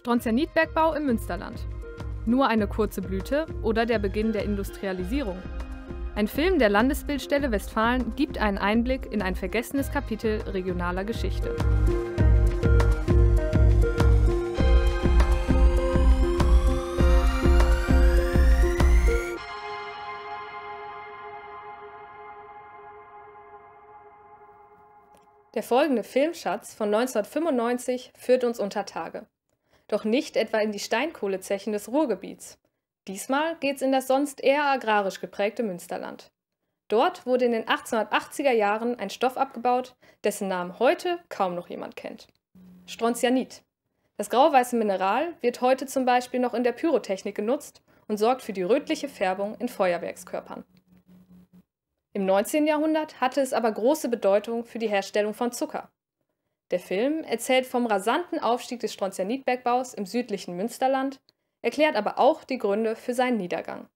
Strontianitbergbau im Münsterland. Nur eine kurze Blüte oder der Beginn der Industrialisierung. Ein Film der Landesbildstelle Westfalen gibt einen Einblick in ein vergessenes Kapitel regionaler Geschichte. Der folgende Filmschatz von 1995 führt uns unter Tage doch nicht etwa in die Steinkohlezechen des Ruhrgebiets. Diesmal geht's in das sonst eher agrarisch geprägte Münsterland. Dort wurde in den 1880er Jahren ein Stoff abgebaut, dessen Namen heute kaum noch jemand kennt. Strontianit. Das grauweiße Mineral wird heute zum Beispiel noch in der Pyrotechnik genutzt und sorgt für die rötliche Färbung in Feuerwerkskörpern. Im 19. Jahrhundert hatte es aber große Bedeutung für die Herstellung von Zucker. Der Film erzählt vom rasanten Aufstieg des Strontianitbergbaus im südlichen Münsterland, erklärt aber auch die Gründe für seinen Niedergang.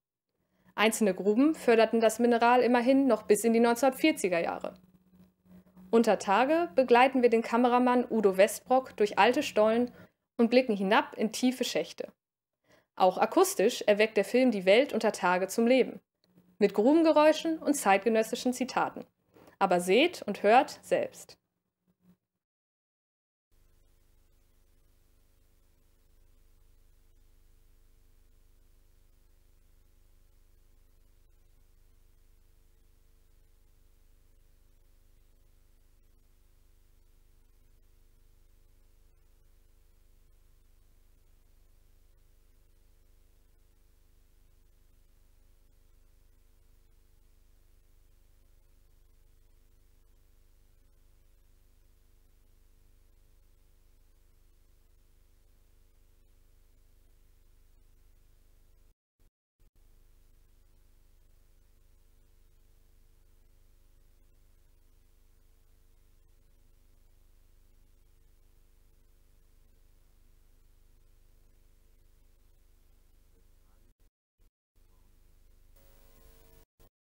Einzelne Gruben förderten das Mineral immerhin noch bis in die 1940er Jahre. Unter Tage begleiten wir den Kameramann Udo Westbrock durch alte Stollen und blicken hinab in tiefe Schächte. Auch akustisch erweckt der Film die Welt unter Tage zum Leben. Mit Grubengeräuschen und zeitgenössischen Zitaten. Aber seht und hört selbst.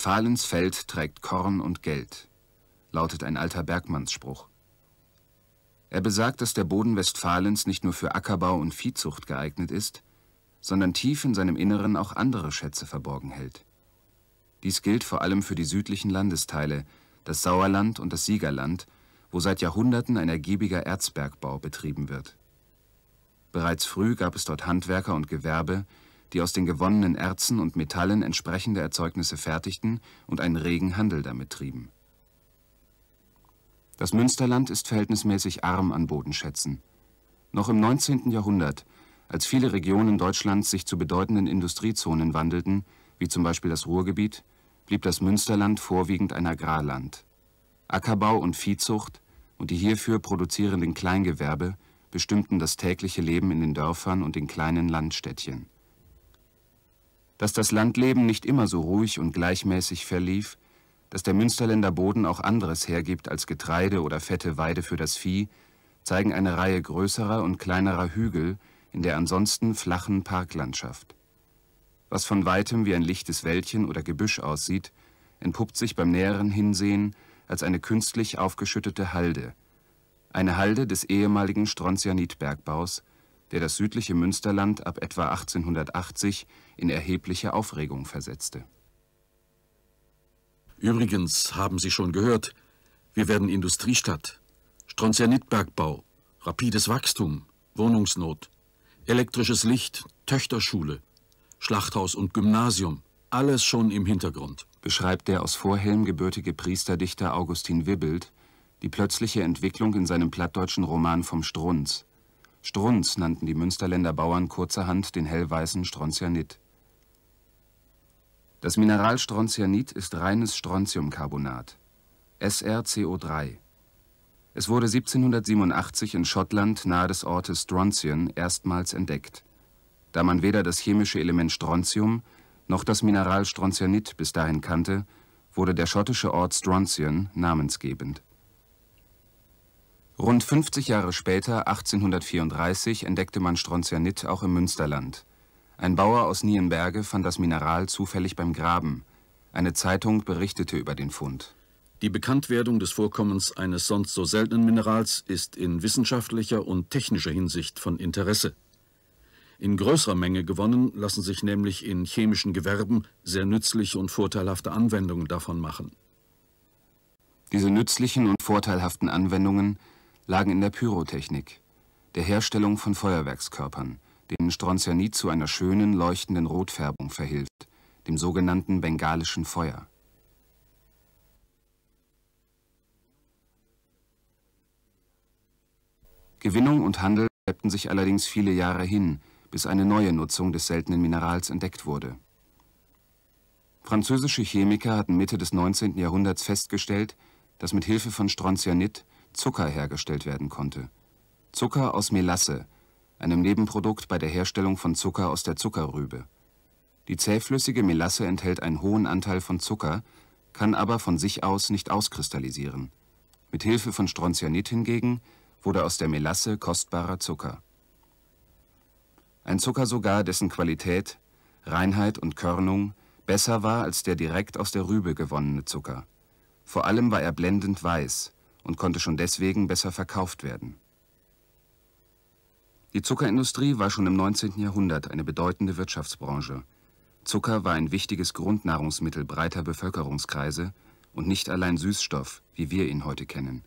Fahlens Feld trägt Korn und Geld, lautet ein alter Bergmannsspruch. Er besagt, dass der Boden Westfalens nicht nur für Ackerbau und Viehzucht geeignet ist, sondern tief in seinem Inneren auch andere Schätze verborgen hält. Dies gilt vor allem für die südlichen Landesteile, das Sauerland und das Siegerland, wo seit Jahrhunderten ein ergiebiger Erzbergbau betrieben wird. Bereits früh gab es dort Handwerker und Gewerbe, die aus den gewonnenen Erzen und Metallen entsprechende Erzeugnisse fertigten und einen regen Handel damit trieben. Das Münsterland ist verhältnismäßig arm an Bodenschätzen. Noch im 19. Jahrhundert, als viele Regionen Deutschlands sich zu bedeutenden Industriezonen wandelten, wie zum Beispiel das Ruhrgebiet, blieb das Münsterland vorwiegend ein Agrarland. Ackerbau und Viehzucht und die hierfür produzierenden Kleingewerbe bestimmten das tägliche Leben in den Dörfern und den kleinen Landstädtchen dass das Landleben nicht immer so ruhig und gleichmäßig verlief, dass der Münsterländer Boden auch anderes hergibt als Getreide oder fette Weide für das Vieh, zeigen eine Reihe größerer und kleinerer Hügel in der ansonsten flachen Parklandschaft. Was von weitem wie ein lichtes Wäldchen oder Gebüsch aussieht, entpuppt sich beim näheren Hinsehen als eine künstlich aufgeschüttete Halde. Eine Halde des ehemaligen Strontianitbergbaus, der das südliche Münsterland ab etwa 1880 in erhebliche Aufregung versetzte. Übrigens haben Sie schon gehört, wir werden Industriestadt. Strontianitbergbau, rapides Wachstum, Wohnungsnot, elektrisches Licht, Töchterschule, Schlachthaus und Gymnasium, alles schon im Hintergrund. Beschreibt der aus Vorhelm gebürtige Priesterdichter Augustin Wibbelt die plötzliche Entwicklung in seinem plattdeutschen Roman vom Strunz, Strunz nannten die Münsterländer Bauern kurzerhand den hellweißen Strontianit. Das Mineral Strontianit ist reines Strontiumcarbonat, SrCO3. Es wurde 1787 in Schottland nahe des Ortes Strontian erstmals entdeckt, da man weder das chemische Element Strontium noch das Mineral Strontianit bis dahin kannte, wurde der schottische Ort Strontian namensgebend. Rund 50 Jahre später, 1834, entdeckte man Strontianit auch im Münsterland. Ein Bauer aus Nienberge fand das Mineral zufällig beim Graben. Eine Zeitung berichtete über den Fund. Die Bekanntwerdung des Vorkommens eines sonst so seltenen Minerals ist in wissenschaftlicher und technischer Hinsicht von Interesse. In größerer Menge gewonnen lassen sich nämlich in chemischen Gewerben sehr nützliche und vorteilhafte Anwendungen davon machen. Diese nützlichen und vorteilhaften Anwendungen lagen in der Pyrotechnik, der Herstellung von Feuerwerkskörpern, denen Strontianit zu einer schönen, leuchtenden Rotfärbung verhilft, dem sogenannten bengalischen Feuer. Gewinnung und Handel schleppten sich allerdings viele Jahre hin, bis eine neue Nutzung des seltenen Minerals entdeckt wurde. Französische Chemiker hatten Mitte des 19. Jahrhunderts festgestellt, dass mit Hilfe von Strontianit Zucker hergestellt werden konnte. Zucker aus Melasse, einem Nebenprodukt bei der Herstellung von Zucker aus der Zuckerrübe. Die zähflüssige Melasse enthält einen hohen Anteil von Zucker, kann aber von sich aus nicht auskristallisieren. Mit Hilfe von Strontianit hingegen wurde aus der Melasse kostbarer Zucker. Ein Zucker sogar, dessen Qualität, Reinheit und Körnung besser war als der direkt aus der Rübe gewonnene Zucker. Vor allem war er blendend weiß, und konnte schon deswegen besser verkauft werden. Die Zuckerindustrie war schon im 19. Jahrhundert eine bedeutende Wirtschaftsbranche. Zucker war ein wichtiges Grundnahrungsmittel breiter Bevölkerungskreise und nicht allein Süßstoff, wie wir ihn heute kennen.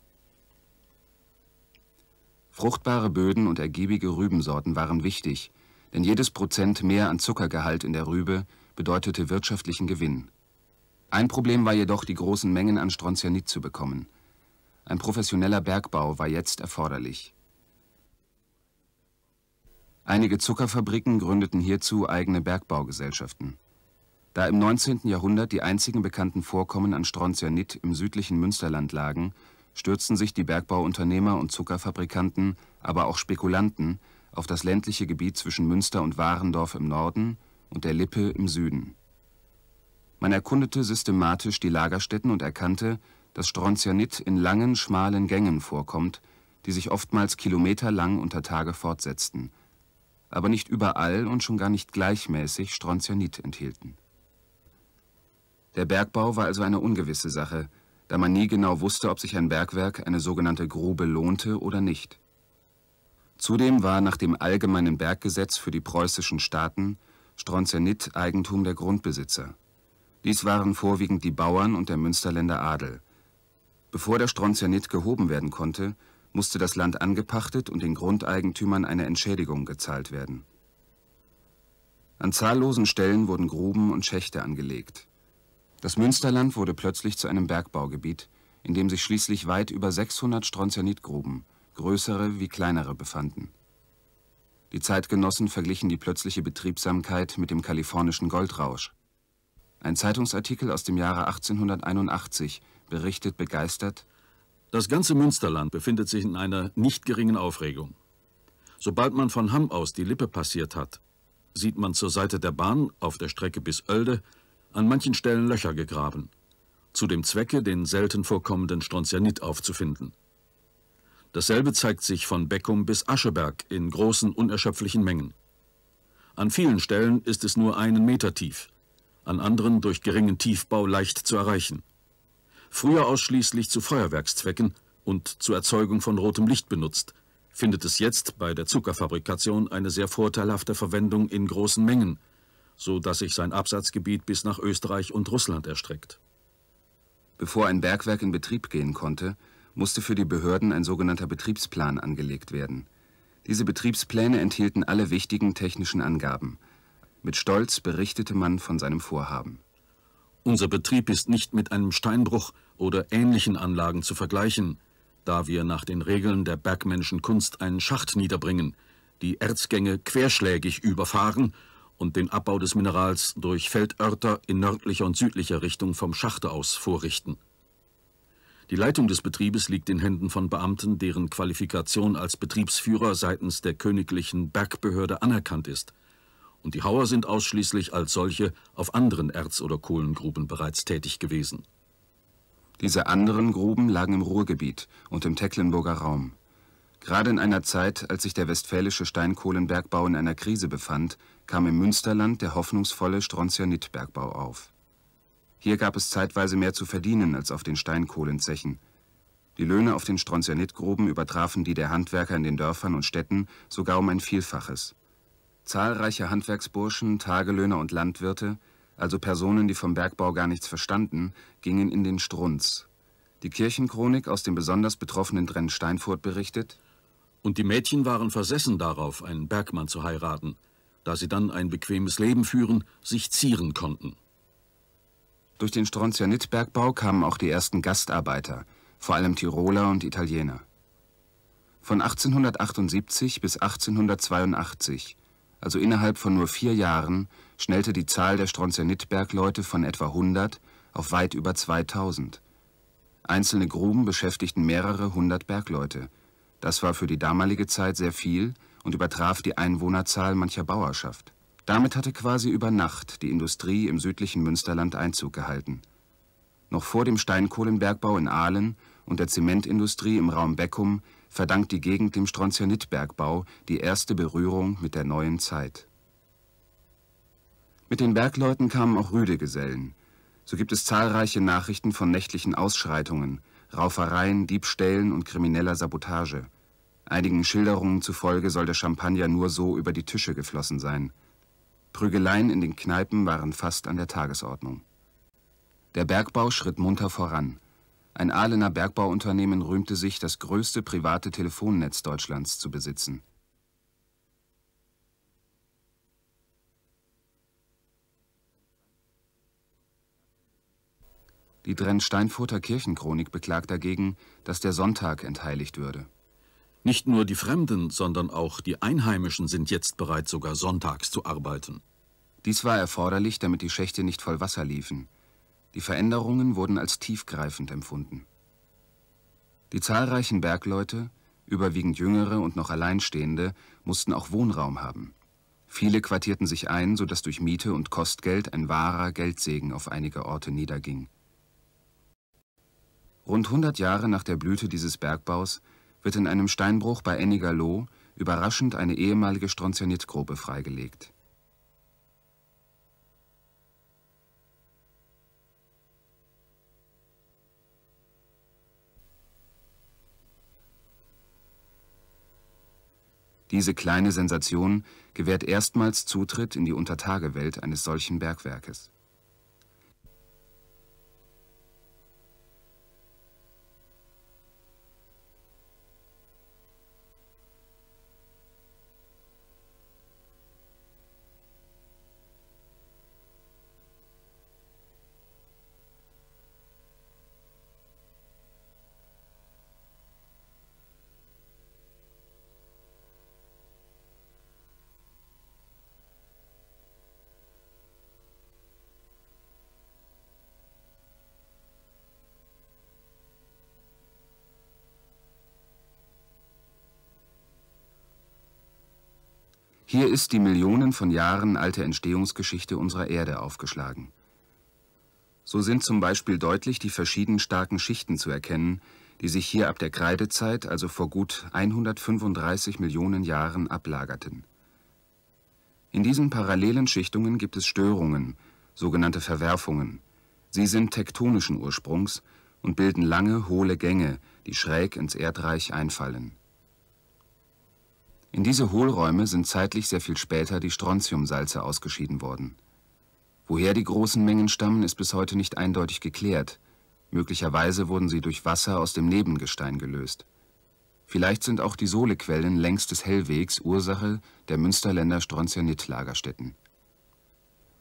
Fruchtbare Böden und ergiebige Rübensorten waren wichtig, denn jedes Prozent mehr an Zuckergehalt in der Rübe bedeutete wirtschaftlichen Gewinn. Ein Problem war jedoch, die großen Mengen an Strontianit zu bekommen – ein professioneller Bergbau war jetzt erforderlich. Einige Zuckerfabriken gründeten hierzu eigene Bergbaugesellschaften. Da im 19. Jahrhundert die einzigen bekannten Vorkommen an Strontianit im südlichen Münsterland lagen, stürzten sich die Bergbauunternehmer und Zuckerfabrikanten, aber auch Spekulanten, auf das ländliche Gebiet zwischen Münster und Warendorf im Norden und der Lippe im Süden. Man erkundete systematisch die Lagerstätten und erkannte, dass Strontianit in langen, schmalen Gängen vorkommt, die sich oftmals kilometerlang unter Tage fortsetzten, aber nicht überall und schon gar nicht gleichmäßig Strontianit enthielten. Der Bergbau war also eine ungewisse Sache, da man nie genau wusste, ob sich ein Bergwerk, eine sogenannte Grube, lohnte oder nicht. Zudem war nach dem allgemeinen Berggesetz für die preußischen Staaten Strontianit Eigentum der Grundbesitzer. Dies waren vorwiegend die Bauern und der Münsterländer Adel. Bevor der Stronzianit gehoben werden konnte, musste das Land angepachtet und den Grundeigentümern eine Entschädigung gezahlt werden. An zahllosen Stellen wurden Gruben und Schächte angelegt. Das Münsterland wurde plötzlich zu einem Bergbaugebiet, in dem sich schließlich weit über 600 Stronzianitgruben, größere wie kleinere, befanden. Die Zeitgenossen verglichen die plötzliche Betriebsamkeit mit dem kalifornischen Goldrausch. Ein Zeitungsartikel aus dem Jahre 1881 berichtet begeistert, das ganze Münsterland befindet sich in einer nicht geringen Aufregung. Sobald man von Hamm aus die Lippe passiert hat, sieht man zur Seite der Bahn auf der Strecke bis Oelde an manchen Stellen Löcher gegraben, zu dem Zwecke, den selten vorkommenden Strontianit aufzufinden. Dasselbe zeigt sich von Beckum bis Ascheberg in großen, unerschöpflichen Mengen. An vielen Stellen ist es nur einen Meter tief, an anderen durch geringen Tiefbau leicht zu erreichen früher ausschließlich zu Feuerwerkszwecken und zur Erzeugung von rotem Licht benutzt, findet es jetzt bei der Zuckerfabrikation eine sehr vorteilhafte Verwendung in großen Mengen, so dass sich sein Absatzgebiet bis nach Österreich und Russland erstreckt. Bevor ein Bergwerk in Betrieb gehen konnte, musste für die Behörden ein sogenannter Betriebsplan angelegt werden. Diese Betriebspläne enthielten alle wichtigen technischen Angaben. Mit Stolz berichtete man von seinem Vorhaben. Unser Betrieb ist nicht mit einem Steinbruch oder ähnlichen Anlagen zu vergleichen, da wir nach den Regeln der Bergmenschen Kunst einen Schacht niederbringen, die Erzgänge querschlägig überfahren und den Abbau des Minerals durch Feldörter in nördlicher und südlicher Richtung vom Schachte aus vorrichten. Die Leitung des Betriebes liegt in Händen von Beamten, deren Qualifikation als Betriebsführer seitens der königlichen Bergbehörde anerkannt ist – und die Hauer sind ausschließlich als solche auf anderen Erz- oder Kohlengruben bereits tätig gewesen. Diese anderen Gruben lagen im Ruhrgebiet und im Tecklenburger Raum. Gerade in einer Zeit, als sich der westfälische Steinkohlenbergbau in einer Krise befand, kam im Münsterland der hoffnungsvolle Strontianitbergbau auf. Hier gab es zeitweise mehr zu verdienen als auf den Steinkohlenzechen. Die Löhne auf den Strontianitgruben übertrafen die der Handwerker in den Dörfern und Städten sogar um ein Vielfaches. Zahlreiche Handwerksburschen, Tagelöhner und Landwirte, also Personen, die vom Bergbau gar nichts verstanden, gingen in den Strunz. Die Kirchenchronik aus dem besonders betroffenen Drenn-Steinfurt berichtet, Und die Mädchen waren versessen darauf, einen Bergmann zu heiraten, da sie dann ein bequemes Leben führen, sich zieren konnten. Durch den Stronzianit-Bergbau kamen auch die ersten Gastarbeiter, vor allem Tiroler und Italiener. Von 1878 bis 1882 also innerhalb von nur vier Jahren, schnellte die Zahl der Strontianitbergleute von etwa 100 auf weit über 2000. Einzelne Gruben beschäftigten mehrere hundert Bergleute. Das war für die damalige Zeit sehr viel und übertraf die Einwohnerzahl mancher Bauerschaft. Damit hatte quasi über Nacht die Industrie im südlichen Münsterland Einzug gehalten. Noch vor dem Steinkohlenbergbau in Aalen und der Zementindustrie im Raum Beckum verdankt die Gegend dem Strontianitbergbau die erste Berührung mit der neuen Zeit. Mit den Bergleuten kamen auch Rüdegesellen. So gibt es zahlreiche Nachrichten von nächtlichen Ausschreitungen, Raufereien, Diebstählen und krimineller Sabotage. Einigen Schilderungen zufolge soll der Champagner nur so über die Tische geflossen sein. Prügeleien in den Kneipen waren fast an der Tagesordnung. Der Bergbau schritt munter voran. Ein Ahlener Bergbauunternehmen rühmte sich, das größte private Telefonnetz Deutschlands zu besitzen. Die Drennsteinfurter Kirchenchronik beklagt dagegen, dass der Sonntag entheiligt würde. Nicht nur die Fremden, sondern auch die Einheimischen sind jetzt bereit, sogar sonntags zu arbeiten. Dies war erforderlich, damit die Schächte nicht voll Wasser liefen. Die Veränderungen wurden als tiefgreifend empfunden. Die zahlreichen Bergleute, überwiegend Jüngere und noch Alleinstehende, mussten auch Wohnraum haben. Viele quartierten sich ein, sodass durch Miete und Kostgeld ein wahrer Geldsegen auf einige Orte niederging. Rund 100 Jahre nach der Blüte dieses Bergbaus wird in einem Steinbruch bei Ennigerloh überraschend eine ehemalige Strontianitgrube freigelegt. Diese kleine Sensation gewährt erstmals Zutritt in die Untertagewelt eines solchen Bergwerkes Hier ist die Millionen von Jahren alte Entstehungsgeschichte unserer Erde aufgeschlagen. So sind zum Beispiel deutlich die verschieden starken Schichten zu erkennen, die sich hier ab der Kreidezeit, also vor gut 135 Millionen Jahren, ablagerten. In diesen parallelen Schichtungen gibt es Störungen, sogenannte Verwerfungen. Sie sind tektonischen Ursprungs und bilden lange, hohle Gänge, die schräg ins Erdreich einfallen. In diese Hohlräume sind zeitlich sehr viel später die Strontiumsalze ausgeschieden worden. Woher die großen Mengen stammen, ist bis heute nicht eindeutig geklärt. Möglicherweise wurden sie durch Wasser aus dem Nebengestein gelöst. Vielleicht sind auch die Sohlequellen längs des Hellwegs Ursache der Münsterländer Strontianit-Lagerstätten.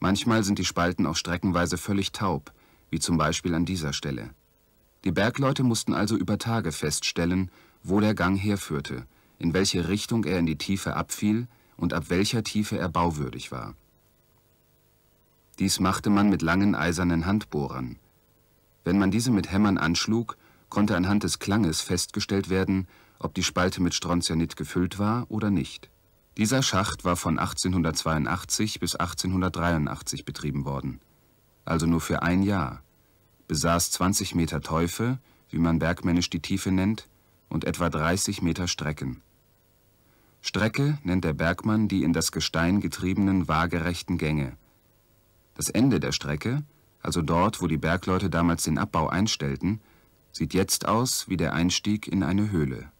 Manchmal sind die Spalten auch streckenweise völlig taub, wie zum Beispiel an dieser Stelle. Die Bergleute mussten also über Tage feststellen, wo der Gang herführte – in welche Richtung er in die Tiefe abfiel und ab welcher Tiefe er bauwürdig war. Dies machte man mit langen eisernen Handbohrern. Wenn man diese mit Hämmern anschlug, konnte anhand des Klanges festgestellt werden, ob die Spalte mit Strontianit gefüllt war oder nicht. Dieser Schacht war von 1882 bis 1883 betrieben worden, also nur für ein Jahr, besaß 20 Meter Teufe, wie man bergmännisch die Tiefe nennt, und etwa 30 Meter Strecken. Strecke nennt der Bergmann die in das Gestein getriebenen waagerechten Gänge. Das Ende der Strecke, also dort, wo die Bergleute damals den Abbau einstellten, sieht jetzt aus wie der Einstieg in eine Höhle.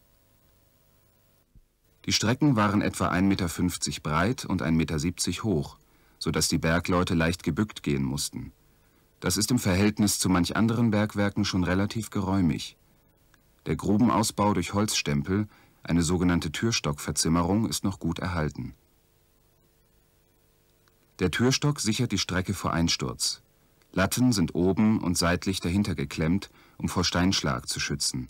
Die Strecken waren etwa 1,50 Meter breit und 1,70 Meter hoch, sodass die Bergleute leicht gebückt gehen mussten. Das ist im Verhältnis zu manch anderen Bergwerken schon relativ geräumig. Der Grubenausbau durch Holzstempel eine sogenannte Türstockverzimmerung ist noch gut erhalten. Der Türstock sichert die Strecke vor Einsturz. Latten sind oben und seitlich dahinter geklemmt, um vor Steinschlag zu schützen.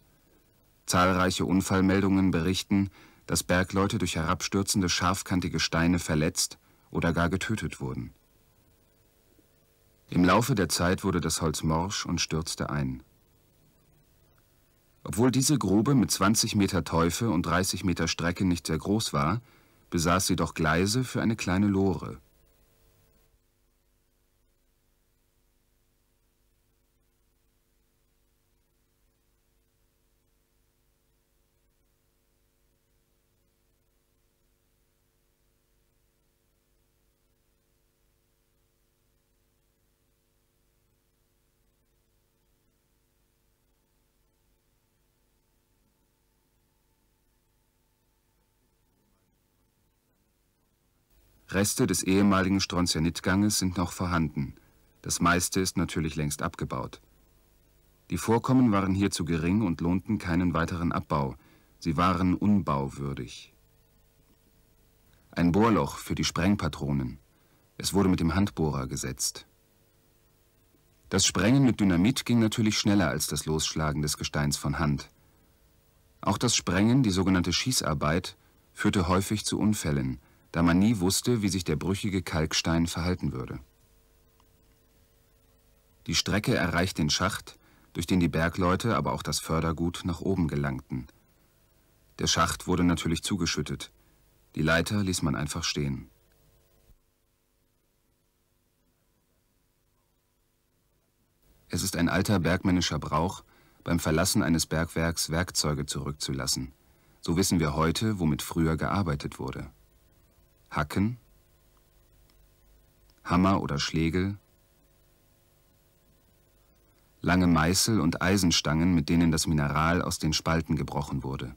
Zahlreiche Unfallmeldungen berichten, dass Bergleute durch herabstürzende scharfkantige Steine verletzt oder gar getötet wurden. Im Laufe der Zeit wurde das Holz morsch und stürzte ein. Obwohl diese Grube mit 20 Meter Teufe und 30 Meter Strecke nicht sehr groß war, besaß sie doch Gleise für eine kleine Lore. Reste des ehemaligen Strontianitganges sind noch vorhanden. Das meiste ist natürlich längst abgebaut. Die Vorkommen waren hier zu gering und lohnten keinen weiteren Abbau. Sie waren unbauwürdig. Ein Bohrloch für die Sprengpatronen. Es wurde mit dem Handbohrer gesetzt. Das Sprengen mit Dynamit ging natürlich schneller als das Losschlagen des Gesteins von Hand. Auch das Sprengen, die sogenannte Schießarbeit, führte häufig zu Unfällen da man nie wusste, wie sich der brüchige Kalkstein verhalten würde. Die Strecke erreicht den Schacht, durch den die Bergleute, aber auch das Fördergut nach oben gelangten. Der Schacht wurde natürlich zugeschüttet. Die Leiter ließ man einfach stehen. Es ist ein alter bergmännischer Brauch, beim Verlassen eines Bergwerks Werkzeuge zurückzulassen. So wissen wir heute, womit früher gearbeitet wurde. Hacken, Hammer oder Schlegel, lange Meißel und Eisenstangen, mit denen das Mineral aus den Spalten gebrochen wurde.